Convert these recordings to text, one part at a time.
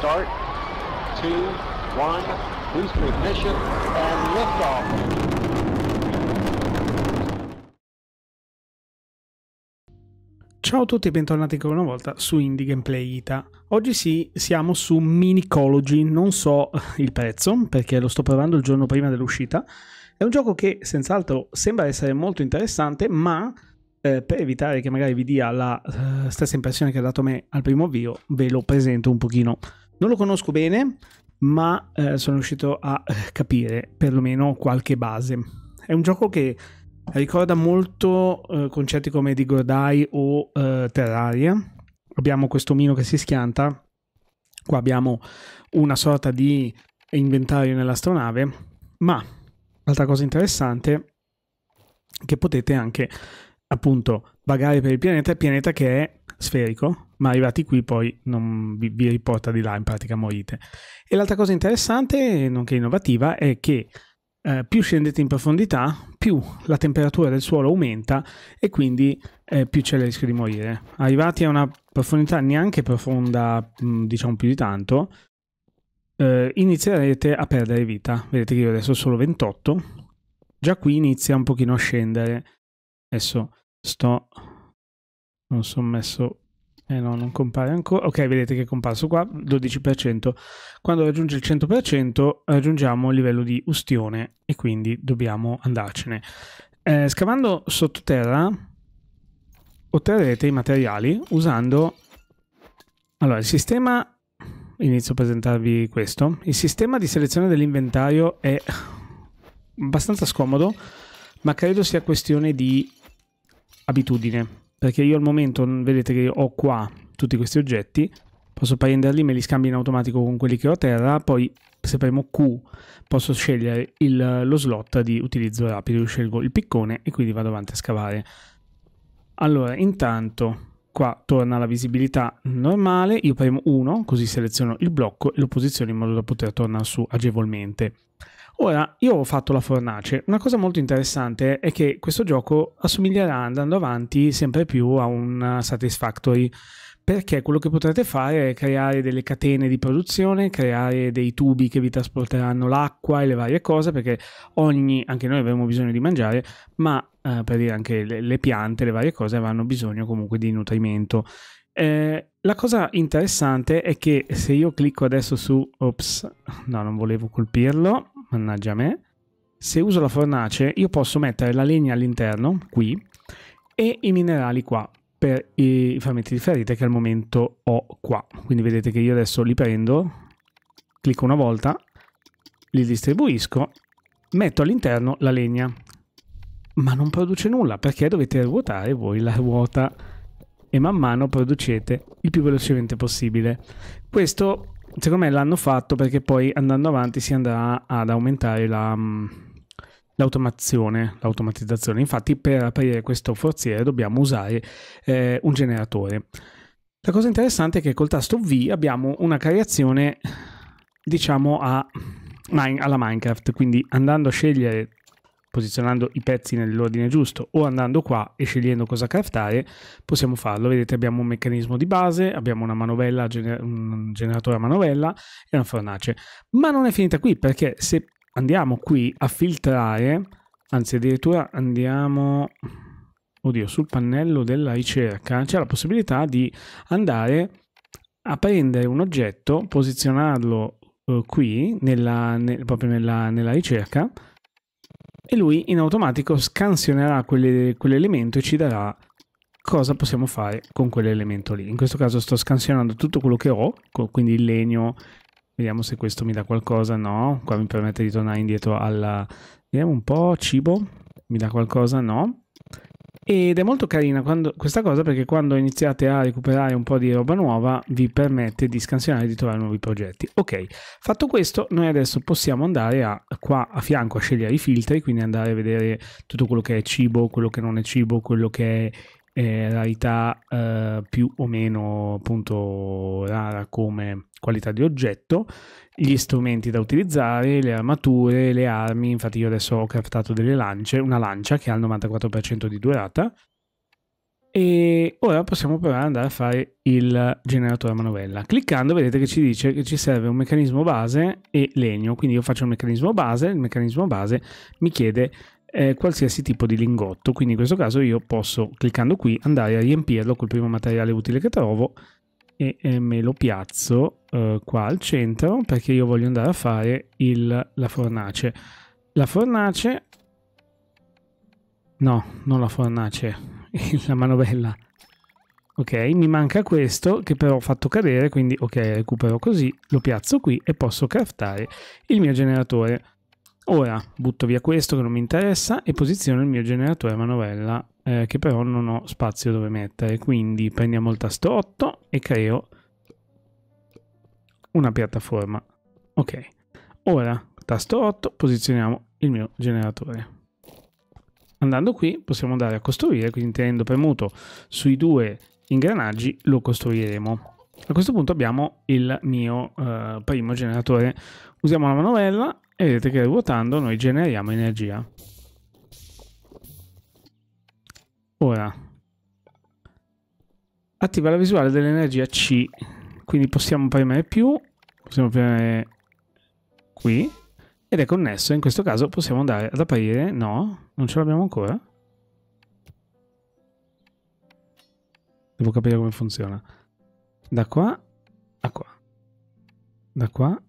start, two, one, boost ignition, and liftoff. Ciao a tutti e bentornati ancora una volta su Indie Gameplay Ita. Oggi sì, siamo su Minicology, non so il prezzo perché lo sto provando il giorno prima dell'uscita. È un gioco che senz'altro sembra essere molto interessante, ma eh, per evitare che magari vi dia la eh, stessa impressione che ha dato me al primo avvio, ve lo presento un pochino non lo conosco bene, ma eh, sono riuscito a eh, capire perlomeno qualche base. È un gioco che ricorda molto eh, concetti come di Gordai o eh, Terraria. Abbiamo questo mino che si schianta, qua abbiamo una sorta di inventario nell'astronave, ma altra cosa interessante che potete anche appunto vagare per il pianeta, il pianeta che è sferico, ma arrivati qui poi non vi, vi riporta di là, in pratica morite. E l'altra cosa interessante, nonché innovativa, è che eh, più scendete in profondità, più la temperatura del suolo aumenta e quindi eh, più c'è il rischio di morire. Arrivati a una profondità neanche profonda, mm, diciamo più di tanto, eh, inizierete a perdere vita. Vedete che io adesso ho solo 28, già qui inizia un pochino a scendere. Adesso sto non sono messo eh no, non compare ancora. Ok, vedete che è comparso qua, 12%. Quando raggiunge il 100% raggiungiamo il livello di ustione e quindi dobbiamo andarcene. Eh, scavando sottoterra otterrete i materiali usando... Allora, il sistema... Inizio a presentarvi questo. Il sistema di selezione dell'inventario è abbastanza scomodo, ma credo sia questione di abitudine perché io al momento vedete che ho qua tutti questi oggetti posso prenderli, me li scambio in automatico con quelli che ho a terra, poi se premo Q posso scegliere il, lo slot di utilizzo rapido, io scelgo il piccone e quindi vado avanti a scavare. Allora, intanto qua torna la visibilità normale, io premo 1, così seleziono il blocco e lo posiziono in modo da poter tornare su agevolmente. Ora, io ho fatto la fornace. Una cosa molto interessante è che questo gioco assomiglierà andando avanti sempre più a un eh, Satisfactory perché quello che potrete fare è creare delle catene di produzione, creare dei tubi che vi trasporteranno l'acqua e le varie cose, perché ogni, anche noi avremo bisogno di mangiare, ma eh, per dire anche le, le, piante, le varie cose avranno bisogno comunque di nutrimento. Eh, la cosa interessante è che se io clicco adesso su, ops, no non volevo colpirlo, mannaggia a me, se uso la fornace io posso mettere la legna all'interno, qui, e i minerali qua, per i frammenti di ferite che al momento ho qua. Quindi vedete che io adesso li prendo, clicco una volta, li distribuisco, metto all'interno la legna, ma non produce nulla perché dovete ruotare voi la ruota e man mano producete il più velocemente possibile. Questo secondo me l'hanno fatto perché poi andando avanti si andrà ad aumentare la, mm, l'automazione, l'automatizzazione. Infatti per aprire questo forziere dobbiamo usare eh, un generatore. La cosa interessante è che col tasto V abbiamo una creazione diciamo a, alla Minecraft, quindi andando a scegliere posizionando i pezzi nell'ordine giusto o andando qua e scegliendo cosa craftare possiamo farlo vedete abbiamo un meccanismo di base abbiamo una manovella un generatore a manovella e una fornace ma non è finita qui perché se andiamo qui a filtrare anzi addirittura andiamo oddio sul pannello della ricerca c'è la possibilità di andare a prendere un oggetto posizionarlo eh, qui nella, nel, proprio nella, nella ricerca e lui in automatico scansionerà quell'elemento e ci darà cosa possiamo fare con quell'elemento lì. In questo caso sto scansionando tutto quello che ho, quindi il legno, vediamo se questo mi dà qualcosa, no, qua mi permette di tornare indietro alla... vediamo un po', cibo, mi dà qualcosa, no, ed è molto carina quando, questa cosa perché quando iniziate a recuperare un po' di roba nuova vi permette di scansionare e di trovare nuovi progetti. Ok, fatto questo, noi adesso possiamo andare a, qua a fianco a scegliere i filtri, quindi andare a vedere tutto quello che è cibo, quello che non è cibo, quello che è eh, rarità eh, più o meno appunto rara come qualità di oggetto gli strumenti da utilizzare, le armature, le armi. Infatti, io adesso ho craftato delle lance, una lancia che ha il 94% di durata. E ora possiamo provare ad andare a fare il generatore a manovella. Cliccando vedete che ci dice che ci serve un meccanismo base e legno. Quindi io faccio il meccanismo base, il meccanismo base mi chiede eh, qualsiasi tipo di lingotto. Quindi in questo caso io posso, cliccando qui, andare a riempirlo col primo materiale utile che trovo e me lo piazzo eh, qua al centro perché io voglio andare a fare il, la fornace. La fornace... No, non la fornace, la manovella. Ok, mi manca questo che però ho fatto cadere, quindi ok, recupero così, lo piazzo qui e posso craftare il mio generatore. Ora butto via questo che non mi interessa e posiziono il mio generatore manovella eh, che però non ho spazio dove mettere. Quindi prendiamo il tasto 8 e creo una piattaforma. Ok. Ora, tasto 8, posizioniamo il mio generatore. Andando qui possiamo andare a costruire, quindi tenendo premuto sui due ingranaggi lo costruiremo. A questo punto abbiamo il mio eh, primo generatore. Usiamo la manovella e vedete che ruotando noi generiamo energia. Ora, attiva la visuale dell'energia C, quindi possiamo premere più, possiamo premere qui, ed è connesso, in questo caso possiamo andare ad aprire, no, non ce l'abbiamo ancora. Devo capire come funziona. Da qua a qua. Da qua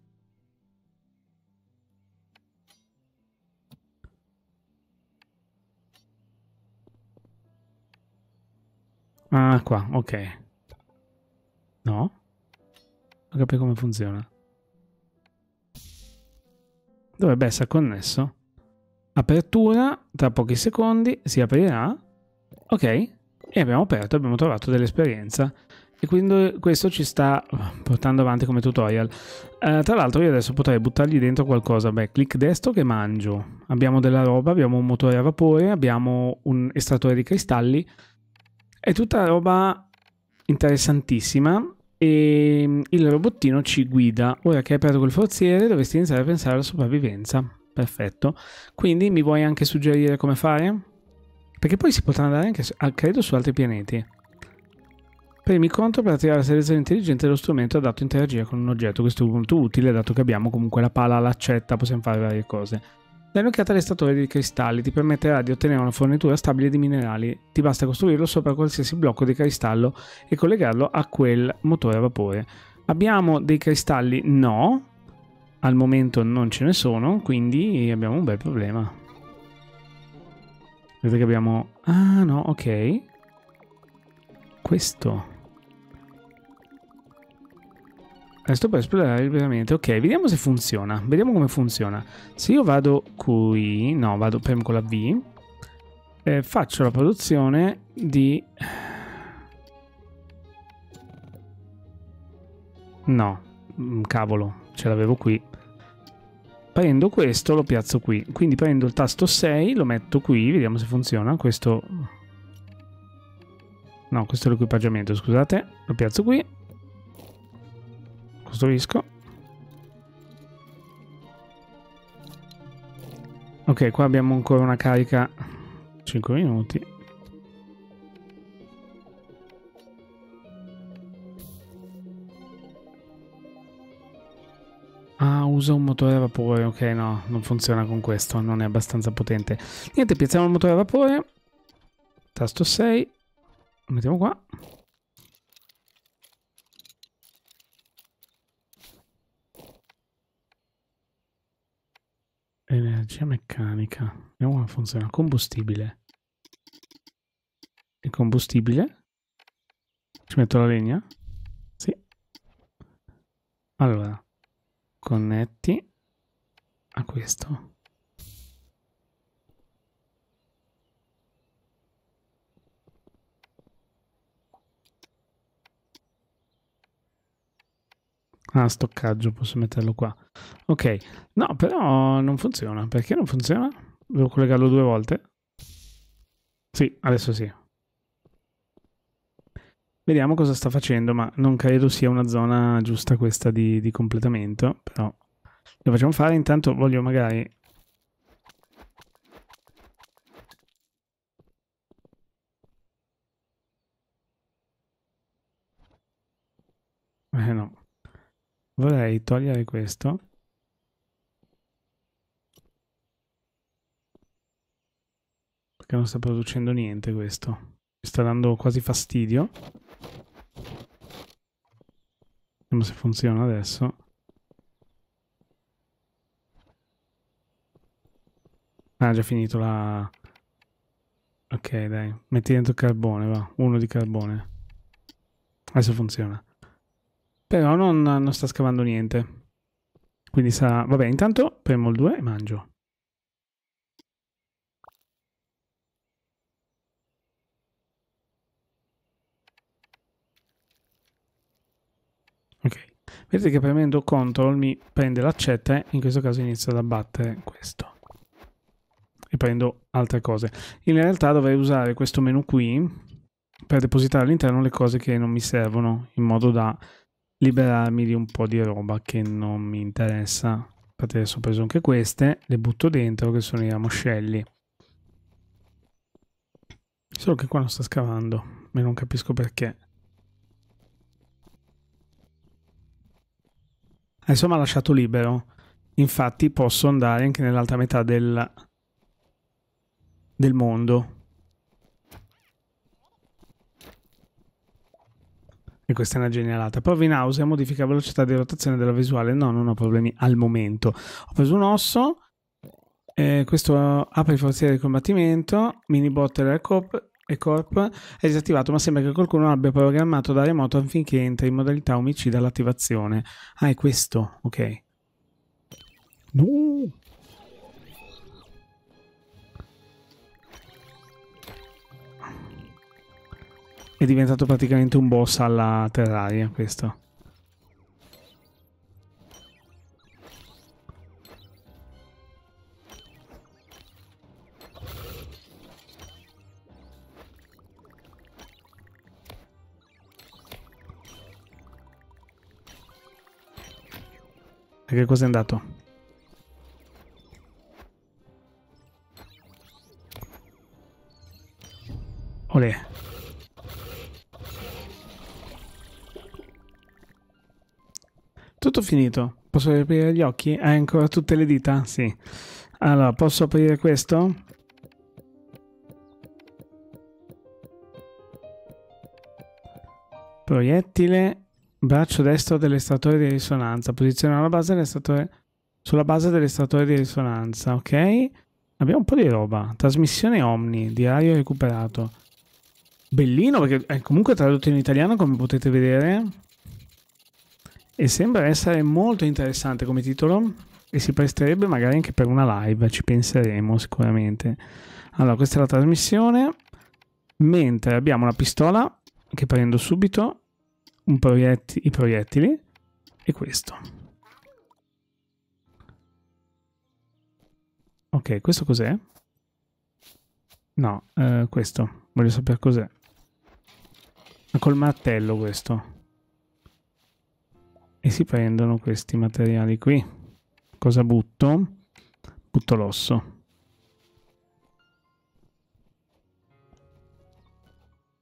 Ah, qua, ok. No? Non capisco come funziona. Dovrebbe essere connesso. Apertura, tra pochi secondi si aprirà. Ok, e abbiamo aperto, abbiamo trovato dell'esperienza. E quindi questo ci sta portando avanti come tutorial. Eh, tra l'altro io adesso potrei buttargli dentro qualcosa. Beh, clic destro che mangio. Abbiamo della roba, abbiamo un motore a vapore, abbiamo un estrattore di cristalli è tutta roba interessantissima e il robottino ci guida. Ora che hai aperto quel forziere dovresti iniziare a pensare alla sopravvivenza. Perfetto. Quindi mi vuoi anche suggerire come fare? Perché poi si potrà andare anche, credo, su altri pianeti. Premi contro per attivare la selezione intelligente dello strumento adatto a interagire con un oggetto. Questo è molto utile, dato che abbiamo comunque la pala, l'accetta, possiamo fare varie cose. La mia catalestatore di cristalli ti permetterà di ottenere una fornitura stabile di minerali. Ti basta costruirlo sopra qualsiasi blocco di cristallo e collegarlo a quel motore a vapore. Abbiamo dei cristalli? No, al momento non ce ne sono, quindi abbiamo un bel problema. Vedete che abbiamo... Ah no, ok. Questo. Eh, sto per esplorare liberamente. Ok, vediamo se funziona. Vediamo come funziona. Se io vado qui, no, vado premo con la V, eh, faccio la produzione di... No, mm, cavolo, ce l'avevo qui. Prendo questo, lo piazzo qui. Quindi prendo il tasto 6, lo metto qui, vediamo se funziona. Questo... No, questo è l'equipaggiamento, scusate. Lo piazzo qui costruisco. Ok, qua abbiamo ancora una carica 5 minuti. Ah, usa un motore a vapore. Ok, no, non funziona con questo, non è abbastanza potente. Niente, piazziamo il motore a vapore. Tasto 6. Lo mettiamo qua. meccanica. Vediamo come funziona. Combustibile. Il combustibile. Ci metto la legna? Sì. Allora, connetti a questo. Ah, stoccaggio, posso metterlo qua. Ok, no, però non funziona. Perché non funziona? Devo collegarlo due volte? Sì, adesso sì. Vediamo cosa sta facendo, ma non credo sia una zona giusta questa di, di completamento, però lo facciamo fare. Intanto voglio magari... Eh no vorrei togliere questo perché non sta producendo niente questo mi sta dando quasi fastidio vediamo se funziona adesso ah già finito la ok dai metti dentro carbone va uno di carbone adesso funziona però non, non sta scavando niente. Quindi sarà... Vabbè, intanto premo il 2 e mangio. Ok. Vedete che premendo CTRL mi prende l'accetta e in questo caso inizio ad abbattere questo. E prendo altre cose. In realtà dovrei usare questo menu qui per depositare all'interno le cose che non mi servono in modo da liberarmi di un po' di roba che non mi interessa. Infatti adesso ho preso anche queste, le butto dentro che sono i ramoscelli. Solo che qua non sta scavando, ma non capisco perché. Adesso mi ha lasciato libero. Infatti posso andare anche nell'altra metà del, del mondo. e questa è una genialata. Prova in house e modifica velocità di rotazione della visuale. No, non ho problemi al momento. Ho preso un osso. Eh, questo apre i forzieri di combattimento. Mini botter del cop e corp è disattivato ma sembra che qualcuno abbia programmato da remoto affinché entri in modalità omicida l'attivazione ah è questo ok no. È diventato praticamente un boss alla Terraria questo. E che cos'è andato? finito. Posso aprire gli occhi? Hai ancora tutte le dita? Sì. Allora, posso aprire questo? Proiettile, braccio destro dell'estratore di risonanza. Posiziono la base dell'estratore sulla base dell'estratore di risonanza, ok? Abbiamo un po' di roba. Trasmissione Omni, diario recuperato. Bellino perché è comunque tradotto in italiano, come potete vedere e sembra essere molto interessante come titolo e si presterebbe magari anche per una live, ci penseremo sicuramente. Allora, questa è la trasmissione, mentre abbiamo una pistola che prendo subito, proietti i proiettili e questo. Ok, questo cos'è? No, eh, questo, voglio sapere cos'è. Col martello questo e si prendono questi materiali qui. Cosa butto? Butto l'osso.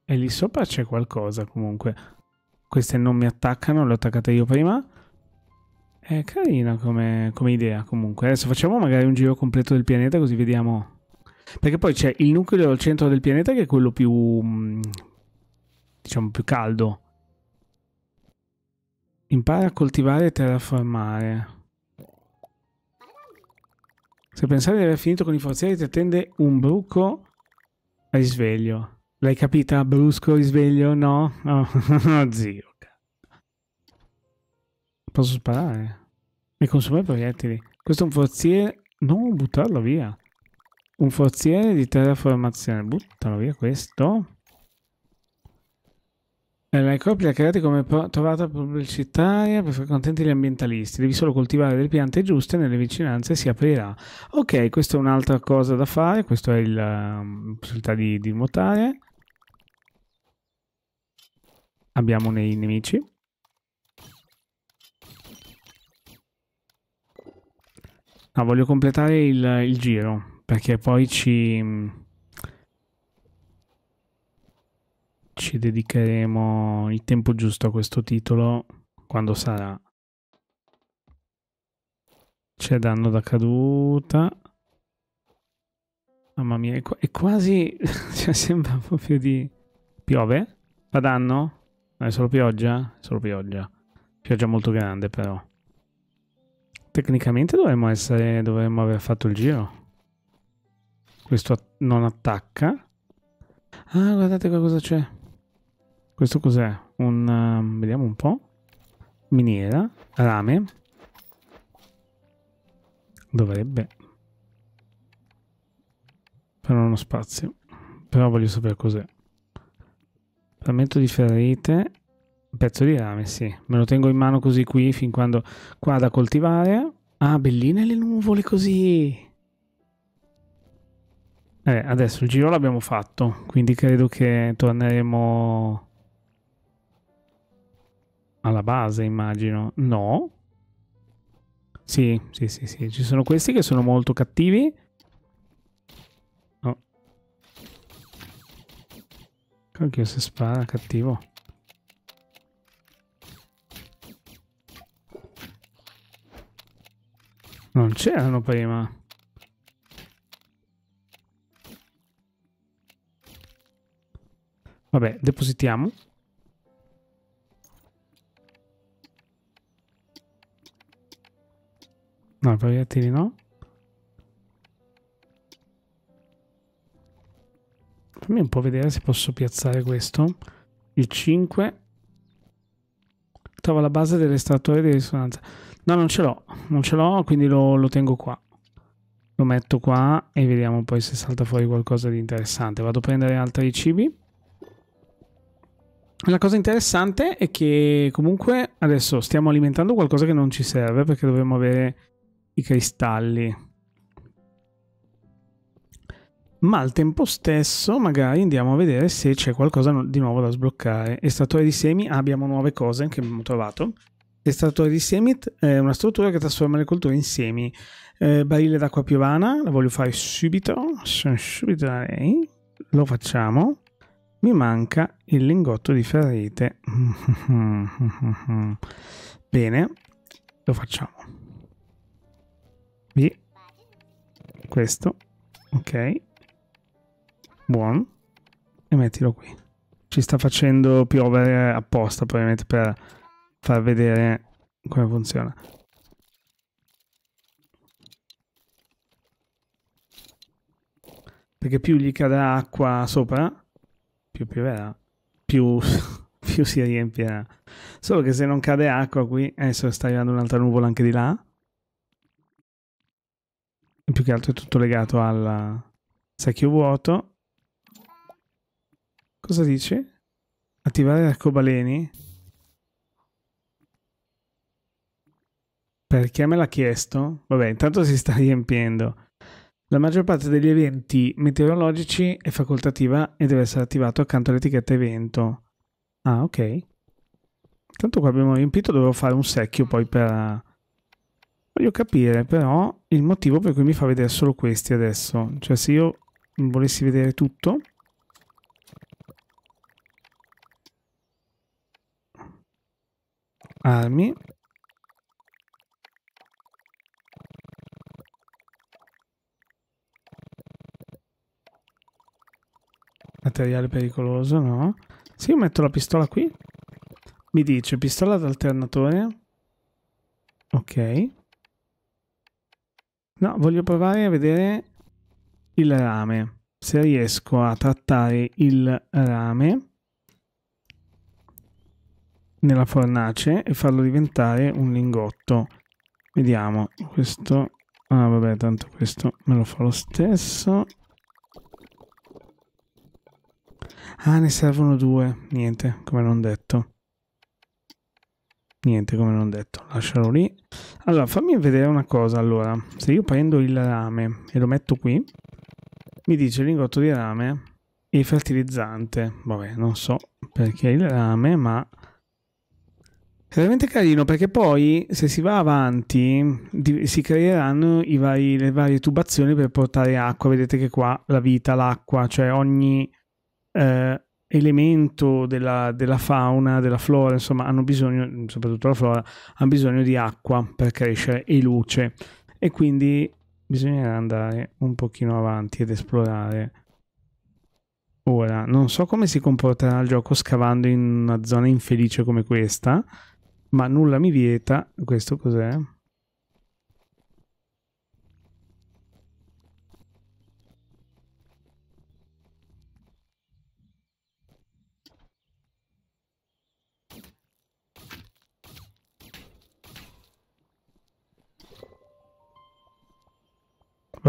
E lì sopra c'è qualcosa comunque. Queste non mi attaccano, le ho attaccate io prima. È carina come, come, idea comunque. Adesso facciamo magari un giro completo del pianeta così vediamo. Perché poi c'è il nucleo al centro del pianeta che è quello più... Mm, diciamo più caldo Impara a coltivare e terraformare. Se pensavi di aver finito con i forzieri ti attende un bruco risveglio. L'hai capita? Brusco risveglio? No? Oh, zio. Posso sparare. E consumare proiettili. Questo è un forziere... No, buttarlo via. Un forziere di terraformazione. Buttalo via questo. La copia creata come trovata pubblicitaria per far contenti gli ambientalisti. Devi solo coltivare delle piante giuste nelle vicinanze e si aprirà. Ok, questa è un'altra cosa da fare. Questa è la ehm, possibilità di, di nuotare. Abbiamo dei nemici. No, ah, voglio completare il, il giro perché poi ci ci dedicheremo il tempo giusto a questo titolo quando sarà. C'è danno da caduta. Mamma mia, è, qu è quasi... cioè, sembra proprio di... Piove? Fa danno? No, è solo pioggia? È solo pioggia. Pioggia molto grande però. Tecnicamente dovremmo essere... dovremmo aver fatto il giro. Questo non attacca. Ah, guardate qua cosa c'è. Questo cos'è? Un... Uh, vediamo un po'. Miniera, rame. Dovrebbe. Però non ho spazio. Però voglio sapere cos'è. Frammento di ferrite. Pezzo di rame, sì. Me lo tengo in mano così qui fin quando... Qua da coltivare. Ah, belline le nuvole così. Eh, adesso il giro l'abbiamo fatto, quindi credo che torneremo alla base, immagino. No. Sì, sì, sì, sì. Ci sono questi che sono molto cattivi. Oh. Cacchio se spara, cattivo. Non c'erano prima. Vabbè, depositiamo. No, proiettili no. Fammi un po' vedere se posso piazzare questo. Il 5. Trova la base dell'estrattore di risonanza. No, non ce l'ho. Non ce l'ho, quindi lo, lo tengo qua. Lo metto qua e vediamo poi se salta fuori qualcosa di interessante. Vado a prendere altri cibi. La cosa interessante è che comunque adesso stiamo alimentando qualcosa che non ci serve perché dovremmo avere i cristalli. Ma al tempo stesso magari andiamo a vedere se c'è qualcosa di nuovo da sbloccare. Estrattore di semi, ah, abbiamo nuove cose che abbiamo trovato. Estrattore di semi è una struttura che trasforma le colture in semi. Eh, barile d'acqua piovana, la voglio fare subito. Sono subito da lei. Lo facciamo. Mi manca il lingotto di ferrite. Bene, lo facciamo di questo. Ok. Buono. E mettilo qui. Ci sta facendo piovere apposta, probabilmente per far vedere come funziona. Perché più gli cadrà acqua sopra, più pioverà, più, più si riempirà. Solo che se non cade acqua qui, adesso eh, sta arrivando un'altra nuvola anche di là più che altro è tutto legato al secchio vuoto. Cosa dice? Attivare arcobaleni? Perché me l'ha chiesto? Vabbè, intanto si sta riempiendo. La maggior parte degli eventi meteorologici è facoltativa e deve essere attivato accanto all'etichetta evento. Ah, ok. Tanto qua abbiamo riempito, dovevo fare un secchio poi per Voglio capire però il motivo per cui mi fa vedere solo questi adesso. Cioè se io volessi vedere tutto... Armi. Materiale pericoloso, no? Se io metto la pistola qui, mi dice pistola ad alternatore. Ok. No, voglio provare a vedere il rame. Se riesco a trattare il rame nella fornace e farlo diventare un lingotto. Vediamo, questo... Ah vabbè, tanto questo me lo fa lo stesso. Ah, ne servono due. Niente, come non detto niente come non detto lascialo lì allora fammi vedere una cosa allora se io prendo il rame e lo metto qui mi dice lingotto di rame e fertilizzante vabbè non so perché il rame ma è veramente carino perché poi se si va avanti si creeranno i vari, le varie tubazioni per portare acqua vedete che qua la vita l'acqua cioè ogni eh, elemento della, della, fauna, della flora, insomma, hanno bisogno, soprattutto la flora, hanno bisogno di acqua per crescere e luce. E quindi bisognerà andare un pochino avanti ed esplorare. Ora, non so come si comporterà il gioco scavando in una zona infelice come questa, ma nulla mi vieta. Questo cos'è?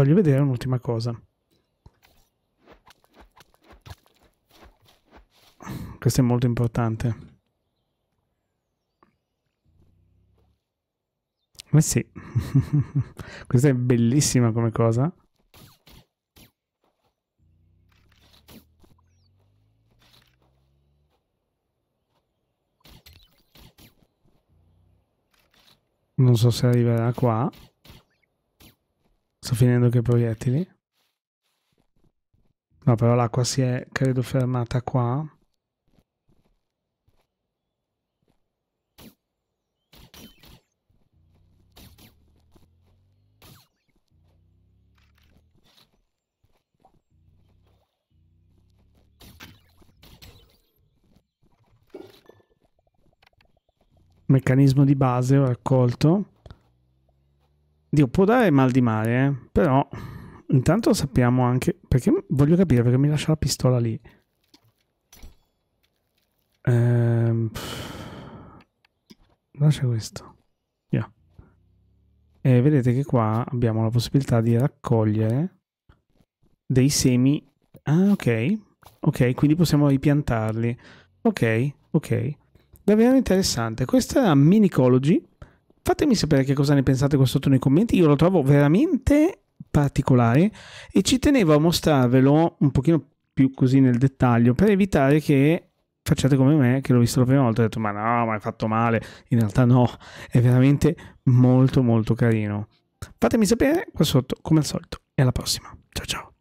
voglio vedere un'ultima cosa. Questo è molto importante. Ma sì, questa è bellissima come cosa. Non so se arriverà qua. Sto finendo che proiettili. No, però l'acqua si è, credo, fermata qua. Meccanismo di base ho raccolto. Dio può dare mal di mare, eh? però intanto sappiamo anche... Perché voglio capire perché mi lascia la pistola lì. Ehm... Lascia questo. Yeah. E vedete che qua abbiamo la possibilità di raccogliere dei semi. Ah, ok. Ok, quindi possiamo ripiantarli. Ok, ok. Davvero interessante. Questa è la Minicology. Fatemi sapere che cosa ne pensate qua sotto nei commenti, io lo trovo veramente particolare e ci tenevo a mostrarvelo un pochino più così nel dettaglio per evitare che facciate come me che l'ho visto la prima volta e ho detto ma no, ma hai fatto male, in realtà no, è veramente molto molto carino. Fatemi sapere qua sotto come al solito e alla prossima. Ciao ciao.